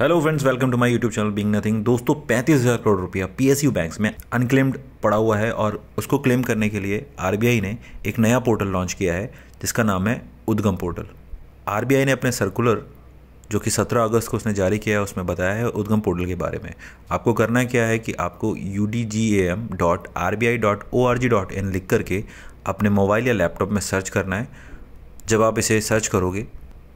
hello friends welcome to my YouTube channel being nothing दोस्तों पैंतीस हज़ार करोड़ रुपया पीएसयू बैंक्स में अनक्लेम्ड पड़ा हुआ है और उसको क्लेम करने के लिए आरबीआई ने एक नया पोर्टल लॉन्च किया है जिसका नाम है उद्गम पोर्टल आरबीआई ने अपने सर्कुलर जो कि 17 अगस्त को उसने जारी किया है उसमें बताया है उद्गम पोर्टल के बारे में आपको करना क्या है कि आपको U D G A M dot R B I dot O R G dot in लिख करके अपने मोबाइल या लैपटॉप में सर्च करना है जब आप इसे सर्च करोगे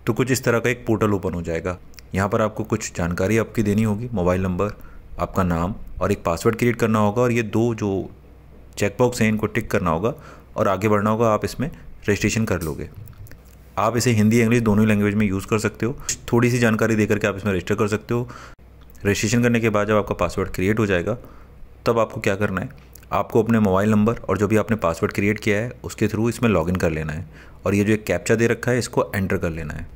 तो कुछ इस तरह का एक पोर्टल ओपन हो जाएगा यहाँ पर आपको कुछ जानकारी आपकी देनी होगी मोबाइल नंबर आपका नाम और एक पासवर्ड क्रिएट करना होगा और ये दो जो चेकबॉक्स हैं इनको टिक करना होगा और आगे बढ़ना होगा आप इसमें रजिस्ट्रेशन कर लोगे आप इसे हिंदी इंग्लिश दोनों ही लैंग्वेज में यूज़ कर सकते हो थोड़ी सी जानकारी देकर के आप इसमें रजिस्टर कर सकते हो रजिस्ट्रेशन करने के बाद जब आपका पासवर्ड क्रिएट हो जाएगा तब आपको क्या करना है आपको अपने मोबाइल नंबर और जो भी आपने पासवर्ड क्रिएट किया है उसके थ्रू इसमें लॉगिन कर लेना है और ये जो एक कैप्चा दे रखा है इसको एंटर कर लेना है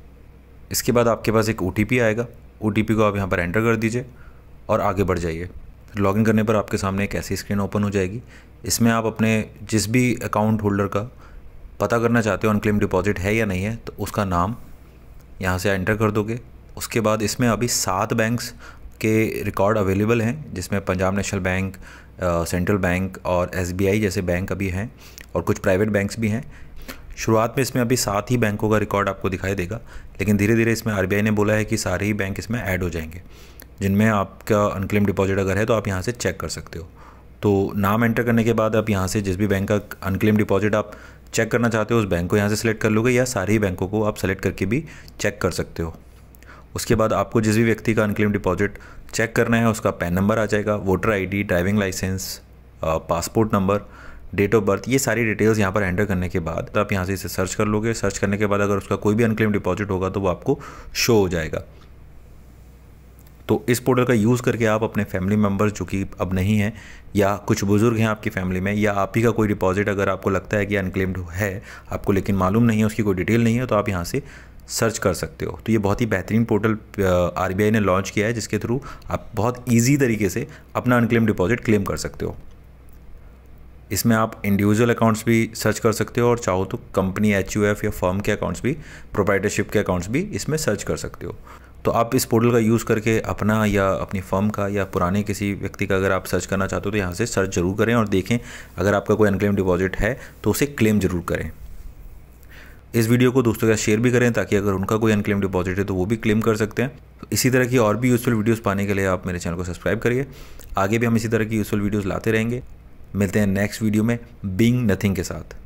इसके बाद आपके पास एक ओ आएगा ओ को आप यहाँ पर एंटर कर दीजिए और आगे बढ़ जाइए लॉगिन करने पर आपके सामने एक ऐसी स्क्रीन ओपन हो जाएगी इसमें आप अपने जिस भी अकाउंट होल्डर का पता करना चाहते हो अनक्लेम डिपॉजिट है या नहीं है तो उसका नाम यहाँ से एंटर कर दोगे उसके बाद इसमें अभी सात बैंक्स के रिकॉर्ड अवेलेबल हैं जिसमें Punjab national bank central bank और एसबीआई जैसे बैंक अभी हैं और कुछ प्राइवेट बैंक्स भी हैं शुरुआत में इसमें अभी सात ही बैंकों का रिकॉर्ड आपको दिखाई देगा लेकिन धीरे धीरे इसमें आर ने बोला है कि सारे ही बैंक इसमें ऐड हो जाएंगे जिनमें आपका अनक्लेम डिपॉजिट अगर है तो आप यहाँ से चेक कर सकते हो तो नाम एंटर करने के बाद आप यहाँ से जिस भी बैंक का अनक्लेम डिपॉजिट आप चेक करना चाहते हो उस बैंक को यहाँ से सेलेक्ट कर लोगे या सारे ही बैंकों को आप सेलेक्ट करके भी चेक कर सकते हो उसके बाद आपको जिस भी व्यक्ति का अनक्लेम डिपॉजिट चेक करना है उसका पैन नंबर आ जाएगा voter ID driving licence passport number date of birth ये सारी डिटेल्स यहाँ पर एंटर करने के बाद तो आप यहाँ से इसे सर्च कर लोगे सर्च करने के बाद अगर उसका कोई भी अनक्लेम डिपॉजिट होगा तो वो आपको शो हो जाएगा तो इस पोर्टल का यूज़ करके आप अपने फैमिली मेम्बर्स जो कि अब नहीं हैं या कुछ बुज़ुर्ग हैं आपकी फैमिली में या आप ही का कोई डिपॉजिट अगर आपको लगता है कि अनक्लेम्ड है आपको लेकिन मालूम नहीं है उसकी कोई डिटेल नहीं है तो आप यहाँ से सर्च कर सकते हो तो ये बहुत ही बेहतरीन पोर्टल आर ने लॉन्च किया है जिसके थ्रू आप बहुत ईजी तरीके से अपना अनक्लेम डिपॉजिट क्लेम कर सकते हो इसमें आप इंडिविजुअल अकाउंट्स भी सर्च कर सकते हो और चाहो तो कंपनी एच या फर्म के अकाउंट्स भी प्रोपाइटरशिप के अकाउंट्स भी इसमें सर्च कर सकते हो तो आप इस पोर्टल का यूज़ करके अपना या अपनी फर्म का या पुराने किसी व्यक्ति का अगर आप सर्च करना चाहते हो तो यहाँ से सर्च जरूर करें और देखें अगर आपका कोई अनक्लेम डिपॉजिट है तो उसे क्लेम जरूर करें इस वीडियो को दोस्तों के साथ शेयर भी करें ताकि अगर उनका कोई अनक्लेम डिपॉजिट है तो वो भी क्लेम कर सकते हैं तो इसी तरह की और भी यूज़फुल वीडियोस पाने के लिए आप मेरे चैनल को सब्सक्राइब करिए आगे भी हम इसी तरह की यूज़फुल वीडियोस लाते रहेंगे मिलते हैं नेक्स्ट वीडियो में बींग नथिंग के साथ